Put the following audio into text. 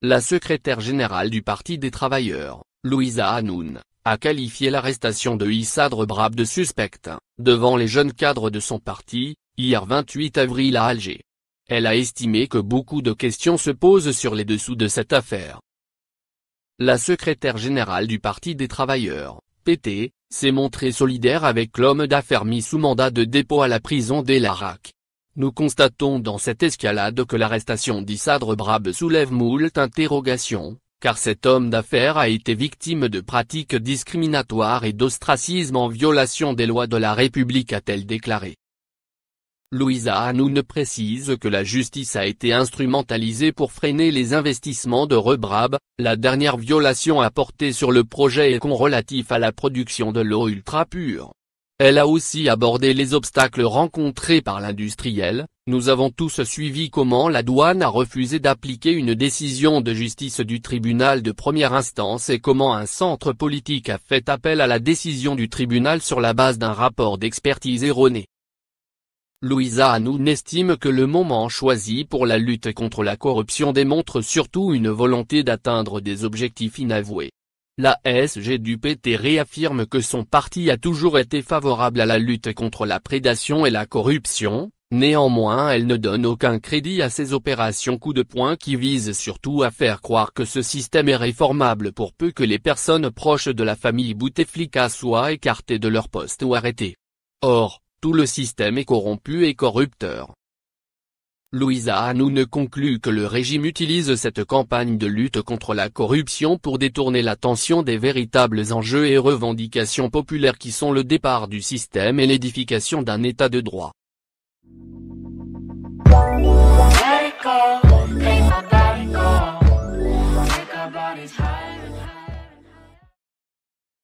La secrétaire générale du Parti des travailleurs, Louisa Hanoun, a qualifié l'arrestation de Issadre Brab de suspecte, devant les jeunes cadres de son parti, hier 28 avril à Alger. Elle a estimé que beaucoup de questions se posent sur les dessous de cette affaire. La secrétaire générale du Parti des travailleurs, PT, s'est montrée solidaire avec l'homme d'affaires mis sous mandat de dépôt à la prison d'El nous constatons dans cette escalade que l'arrestation d'Issadre Brab soulève moult interrogations, car cet homme d'affaires a été victime de pratiques discriminatoires et d'ostracisme en violation des lois de la République a-t-elle déclaré. Louisa Hanou ne précise que la justice a été instrumentalisée pour freiner les investissements de Rebrab, la dernière violation apportée sur le projet est relatif à la production de l'eau ultra pure. Elle a aussi abordé les obstacles rencontrés par l'industriel, nous avons tous suivi comment la douane a refusé d'appliquer une décision de justice du tribunal de première instance et comment un centre politique a fait appel à la décision du tribunal sur la base d'un rapport d'expertise erroné. Louisa Hanoun estime que le moment choisi pour la lutte contre la corruption démontre surtout une volonté d'atteindre des objectifs inavoués. La SG PT réaffirme que son parti a toujours été favorable à la lutte contre la prédation et la corruption, néanmoins elle ne donne aucun crédit à ces opérations coup de poing qui visent surtout à faire croire que ce système est réformable pour peu que les personnes proches de la famille Bouteflika soient écartées de leur poste ou arrêtées. Or, tout le système est corrompu et corrupteur. Louisa ne conclut que le régime utilise cette campagne de lutte contre la corruption pour détourner l'attention des véritables enjeux et revendications populaires qui sont le départ du système et l'édification d'un état de droit.